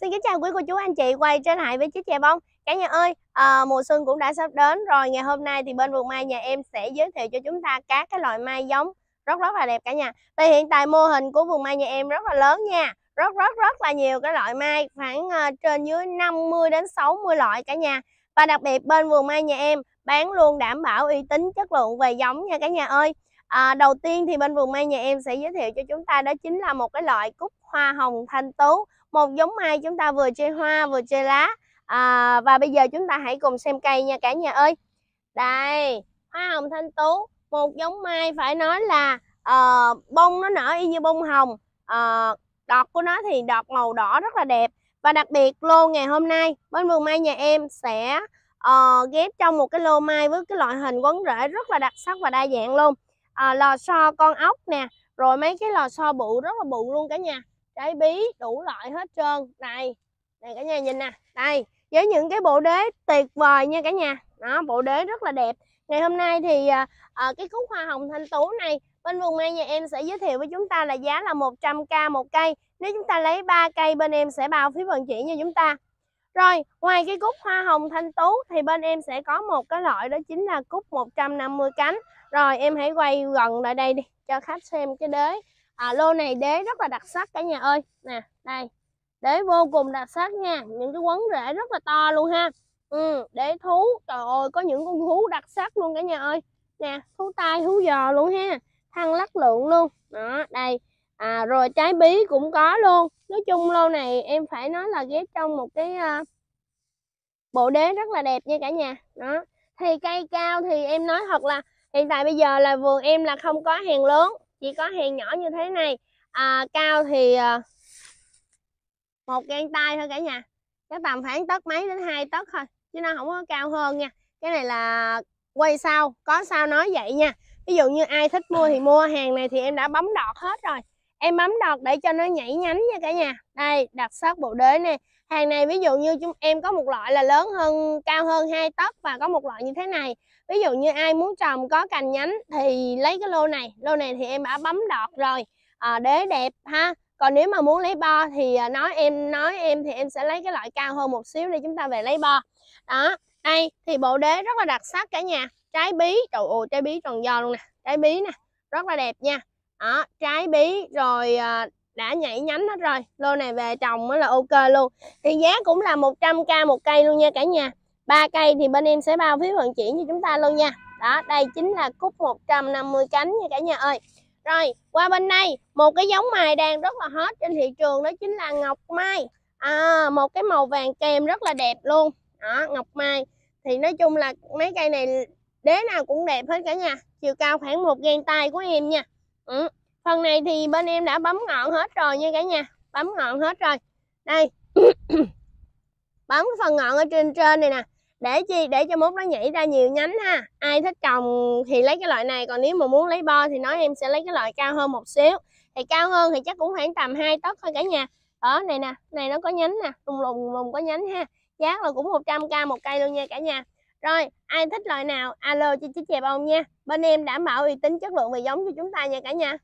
Xin kính chào quý cô chú anh chị quay trở lại với chiếc chè bông Cả nhà ơi, à, mùa xuân cũng đã sắp đến rồi Ngày hôm nay thì bên vườn mai nhà em sẽ giới thiệu cho chúng ta các cái loại mai giống rất rất là đẹp cả nhà Và hiện tại mô hình của vườn mai nhà em rất là lớn nha Rất rất rất là nhiều cái loại mai khoảng à, trên dưới 50 đến 60 loại cả nhà Và đặc biệt bên vườn mai nhà em bán luôn đảm bảo uy tín chất lượng về giống nha cả nhà ơi À, đầu tiên thì bên vườn mai nhà em sẽ giới thiệu cho chúng ta đó chính là một cái loại cúc hoa hồng thanh tú một giống mai chúng ta vừa chơi hoa vừa chơi lá à, và bây giờ chúng ta hãy cùng xem cây nha cả nhà ơi đây hoa hồng thanh tú một giống mai phải nói là uh, bông nó nở y như bông hồng uh, đọt của nó thì đọt màu đỏ rất là đẹp và đặc biệt lô ngày hôm nay bên vườn mai nhà em sẽ uh, ghép trong một cái lô mai với cái loại hình quấn rễ rất là đặc sắc và đa dạng luôn uh, lò xo con ốc nè rồi mấy cái lò xo bự rất là bự luôn cả nhà trái bí đủ loại hết trơn này này cả nhà nhìn nè đây với những cái bộ đế tuyệt vời nha cả nhà đó bộ đế rất là đẹp ngày hôm nay thì à, à cái cúc hoa hồng thanh tú này bên vườn mai nhà em sẽ giới thiệu với chúng ta là giá là 100k một cây nếu chúng ta lấy 3 cây bên em sẽ bao phí vận chuyển cho chúng ta rồi ngoài cái cúc hoa hồng thanh tú thì bên em sẽ có một cái loại đó chính là cúc 150 cánh rồi em hãy quay gần lại đây đi cho khách xem cái đế à, lô này đế rất là đặc sắc cả nhà ơi nè đây đế vô cùng đặc sắc nha những cái quấn rễ rất là to luôn ha ừ, đế thú trời ơi có những con thú đặc sắc luôn cả nhà ơi nè thú tai thú giò luôn ha thăng lắc lượng luôn đó đây à, rồi trái bí cũng có luôn nói chung lô này em phải nói là ghép trong một cái uh, bộ đế rất là đẹp nha cả nhà đó thì cây cao thì em nói thật là hiện tại bây giờ là vườn em là không có hàng lớn chỉ có hàng nhỏ như thế này à, cao thì ờ, một gang tay thôi cả nhà cái tầm khoảng tấc mấy đến hai tấc thôi chứ nó không có cao hơn nha cái này là quay sau có sao nói vậy nha ví dụ như ai thích mua thì mua hàng này thì em đã bấm đọt hết rồi em bấm đọt để cho nó nhảy nhánh nha cả nhà đây đặc sắc bộ đế này hàng này ví dụ như chúng em có một loại là lớn hơn cao hơn hai tấc và có một loại như thế này ví dụ như ai muốn trồng có cành nhánh thì lấy cái lô này lô này thì em đã bấm đọt rồi à, đế đẹp ha còn nếu mà muốn lấy bo thì ờ, nói em nói em thì em sẽ lấy cái loại cao hơn một xíu để chúng ta về lấy bo đó đây thì bộ đế rất là đặc sắc cả nhà trái bí trời ơi trái bí tròn giò luôn nè trái bí nè rất là đẹp nha đó, trái bí rồi à, đã nhảy nhánh hết rồi lô này về trồng mới là ok luôn thì giá cũng là 100k một cây luôn nha cả nhà ba cây thì bên em sẽ bao phí vận chuyển cho chúng ta luôn nha đó đây chính là cúc 150 cánh nha cả nhà ơi rồi qua bên đây một cái giống mài đang rất là hot trên thị trường đó chính là ngọc mai à, một cái màu vàng kèm rất là đẹp luôn đó ngọc mai thì nói chung là mấy cây này đế nào cũng đẹp hết cả nhà chiều cao khoảng một gang tay của em nha ừ. phần này thì bên em đã bấm ngọn hết rồi nha cả nhà bấm ngọn hết rồi đây bấm phần ngọn ở trên trên này nè để chi để cho mốt nó nhảy ra nhiều nhánh ha ai thích trồng thì lấy cái loại này còn nếu mà muốn lấy bo thì nói em sẽ lấy cái loại cao hơn một xíu thì cao hơn thì chắc cũng khoảng tầm 2 tấc thôi cả nhà ở này nè này nó có nhánh nè lùng lùng lùng có nhánh ha giá là cũng 100k một cây luôn nha cả nhà rồi, ai thích loại nào alo cho chị chẹp ông nha. Bên em đảm bảo uy tín chất lượng về giống cho chúng ta nha cả nhà.